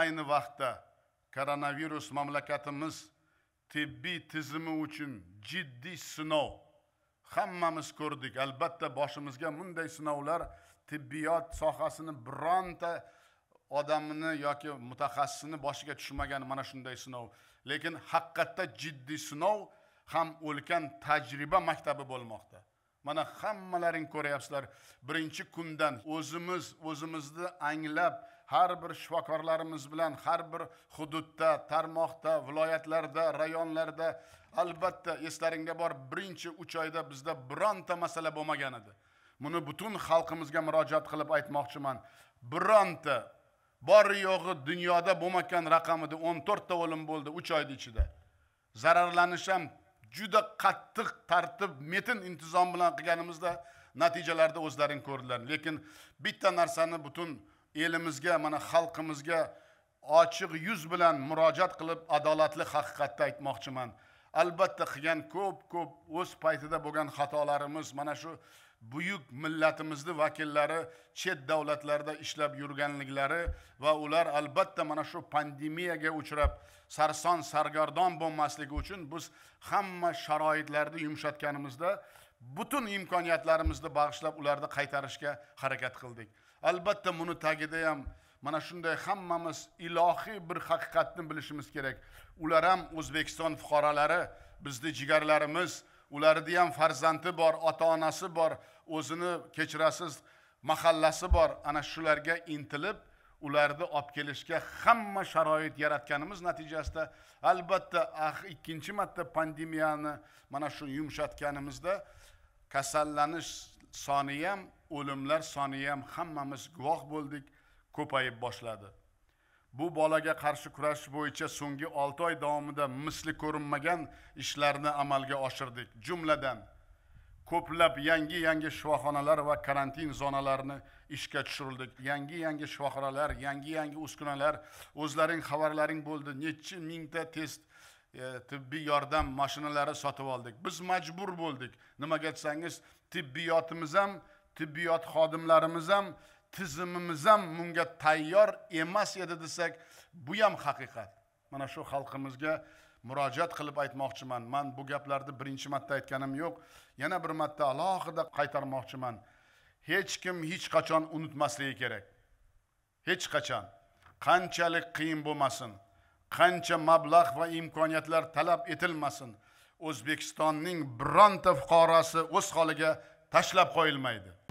ayni vaqtda koronavirus mamlakatimiz tibbiy tizimi uchun jiddiy sinov hammamiz ko'rdik albatta boshimizga bunday sinovlar tibbiyot sohasini bironta odamni yoki mutaxassisni boshiga tushmagan mana shunday sinov lekin haqiqatda jiddiy sinov ham ulkan tajriba maktabi bo'lmoqda mana hammalaring ko'ryapsizlar birinchi kundan o'zimiz o'zimizni anglab har bir shifokorlarimiz bilan har bir hududda tarmoqda viloyatlarda rayonlarda albatta eslaringda bor birinchi uch oyda bizda bironta masala bo'lmagan edi buni butun xalqimizga murojaat qilib aytmoqchiman bironta bor yo'g'i dunyoda bo'lmagan raqam edi o'n to'rtta o'lim bo'ldi uch oyni ichida zararlanish ham juda qattiq tartib metin intizom bilan qilganimizda natijalarni o'zlaring ko'rdilar lekin bitta narsani butun elimizga mana xalqimizga ochiq yuz bilan murojaat qilib adolatli haqiqatni aytmoqchiman albatta qilgan ko'p ko'p o'z paytida bo'lgan xatolarimiz mana shu buyuk millatimizni vakillari chet davlatlarda ishlab yurganliklari va ular albatta mana shu pandemiyaga uchrab sarson sargardon bo'lmasligi uchun biz hamma sharoitlarni yumshatganimizda butun imkoniyatlarimizni bag'ishlab ularni qaytarishga harakat qildik albatta buni tagida ham mana shunday hammamiz ilohiy bir haqiqatni bilishimiz kerak ular ham o'zbekiston fuqarolari bizni jigarlarimiz ularni ham farzandi bor ota onasi bor o'zini kechirasiz mahallasi bor ana shularga intilib ularni olib kelishga hamma sharoit yaratganimiz natijasida albatta ah, ikkinchi marta pandemiyani mana shu yumshatganimizda kasallanish soni ham o'limlar soni ham hammamiz guvoh bo'ldik ko'payib boshladi bu bolaga qarshi kurashish bo'yicha so'nggi olti oy davomida misli ko'rinmagan ishlarni amalga oshirdik jumladan ko'plab yangi yangi shifoxonalar va karantin zonalarini ishga tushirdik yangi yangi shifoxonalar yangi yangi uskunalar o'zlaring xabarlaring bo'ldi nechi mingta test e, tibbiy yordam mashinalari sotib oldik biz majbur bo'ldik nimaga desangiz tibbiyotimiz ham tibbiyot xodimlarimiz ham tizimimiz ham bunga tayyor emas edi desak bu ham haqiqat mana shu xalqimizga murojaat qilib aytmoqchiman man bu gaplarni birinchi marta aytganim yo'q yana bir marta alohida qaytarmoqchiman hech kim hech qachon unutmasligi kerak hech qachon qanchalik qiyin bo'lmasin qancha mablag' va imkoniyatlar talab etilmasin o'zbekistonning bironta fuqarosi o'z holiga tashlab qo'yilmaydi